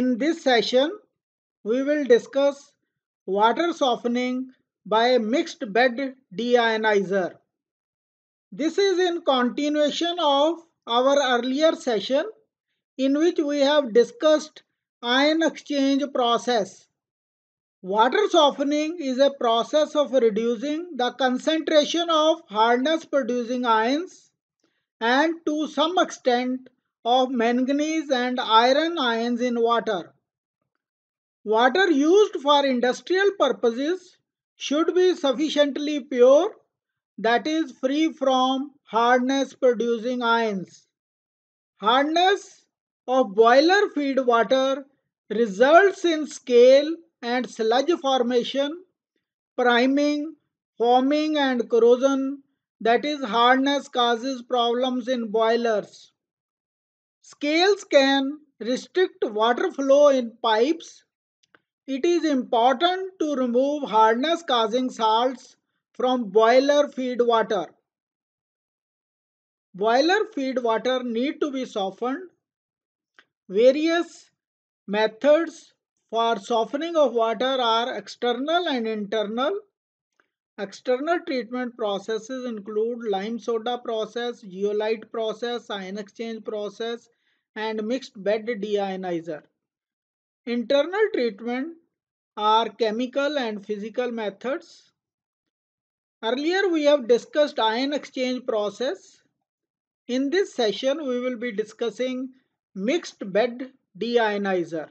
In this session, we will discuss water softening by mixed bed deionizer. This is in continuation of our earlier session in which we have discussed ion exchange process. Water softening is a process of reducing the concentration of hardness producing ions and to some extent of manganese and iron ions in water. Water used for industrial purposes should be sufficiently pure that is free from hardness producing ions. Hardness of boiler feed water results in scale and sludge formation, priming, foaming and corrosion that is hardness causes problems in boilers. Scales can restrict water flow in pipes. It is important to remove hardness causing salts from boiler feed water. Boiler feed water need to be softened. Various methods for softening of water are external and internal. External treatment processes include lime soda process, zeolite process, ion exchange process, and mixed bed deionizer. Internal treatment are chemical and physical methods. Earlier we have discussed ion exchange process. In this session we will be discussing mixed bed deionizer.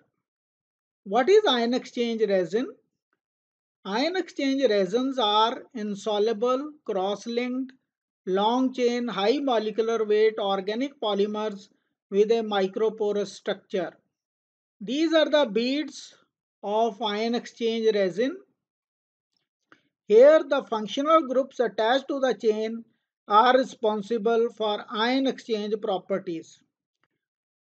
What is ion exchange resin? Ion exchange resins are insoluble, cross-linked, long-chain, high molecular weight organic polymers with a microporous structure. These are the beads of ion exchange resin. Here the functional groups attached to the chain are responsible for ion exchange properties.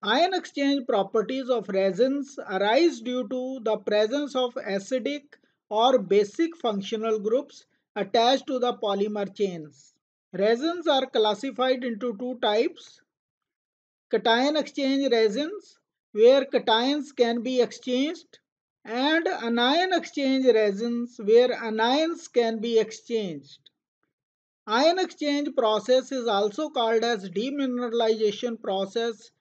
Ion exchange properties of resins arise due to the presence of acidic or basic functional groups attached to the polymer chains. Resins are classified into two types. Cation exchange resins where cations can be exchanged and anion exchange resins where anions can be exchanged. Ion exchange process is also called as demineralization process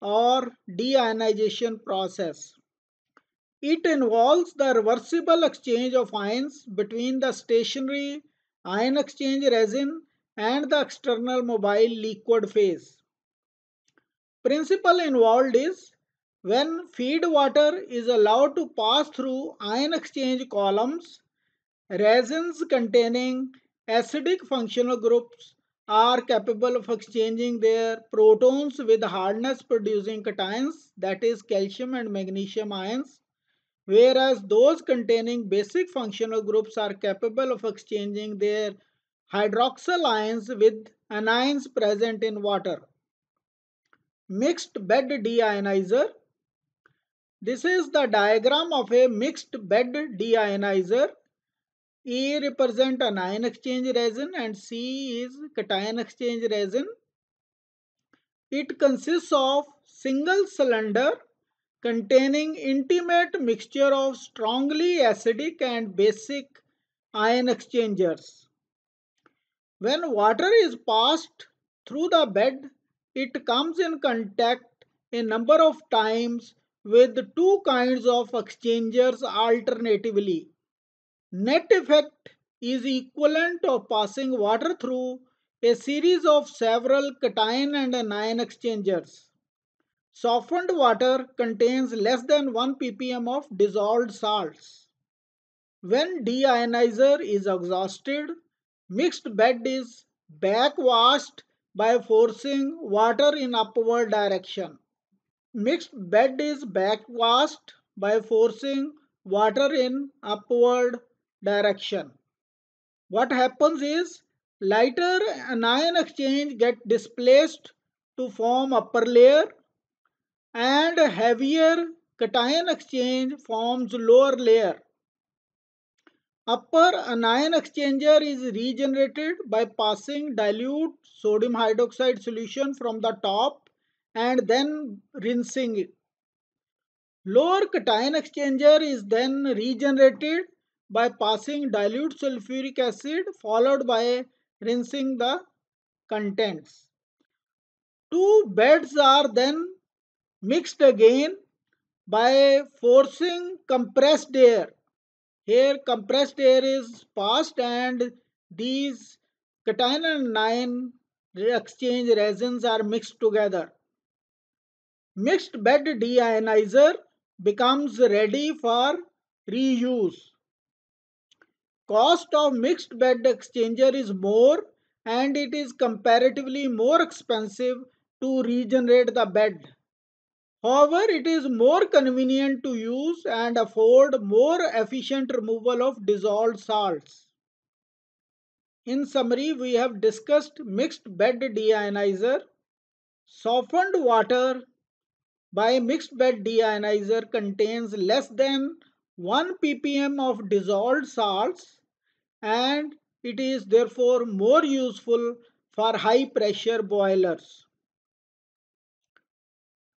or deionization process. It involves the reversible exchange of ions between the stationary ion exchange resin and the external mobile liquid phase. Principle involved is when feed water is allowed to pass through ion exchange columns, resins containing acidic functional groups are capable of exchanging their protons with hardness producing cations that is calcium and magnesium ions whereas those containing basic functional groups are capable of exchanging their hydroxyl ions with anions present in water. Mixed bed deionizer. This is the diagram of a mixed bed deionizer. E represents anion exchange resin and C is cation exchange resin. It consists of single cylinder containing intimate mixture of strongly acidic and basic ion exchangers. When water is passed through the bed, it comes in contact a number of times with two kinds of exchangers alternatively. Net effect is equivalent of passing water through a series of several cation and anion exchangers. Softened water contains less than 1 ppm of dissolved salts. When deionizer is exhausted, mixed bed is backwashed by forcing water in upward direction. Mixed bed is backwashed by forcing water in upward direction. What happens is lighter anion exchange get displaced to form upper layer and heavier cation exchange forms lower layer. Upper anion exchanger is regenerated by passing dilute sodium hydroxide solution from the top and then rinsing it. Lower cation exchanger is then regenerated by passing dilute sulfuric acid followed by rinsing the contents. Two beds are then mixed again by forcing compressed air. Here compressed air is passed and these cation and anion exchange resins are mixed together. Mixed bed deionizer becomes ready for reuse. Cost of mixed bed exchanger is more and it is comparatively more expensive to regenerate the bed However, it is more convenient to use and afford more efficient removal of dissolved salts. In summary, we have discussed mixed bed deionizer, softened water by mixed bed deionizer contains less than 1 ppm of dissolved salts and it is therefore more useful for high pressure boilers.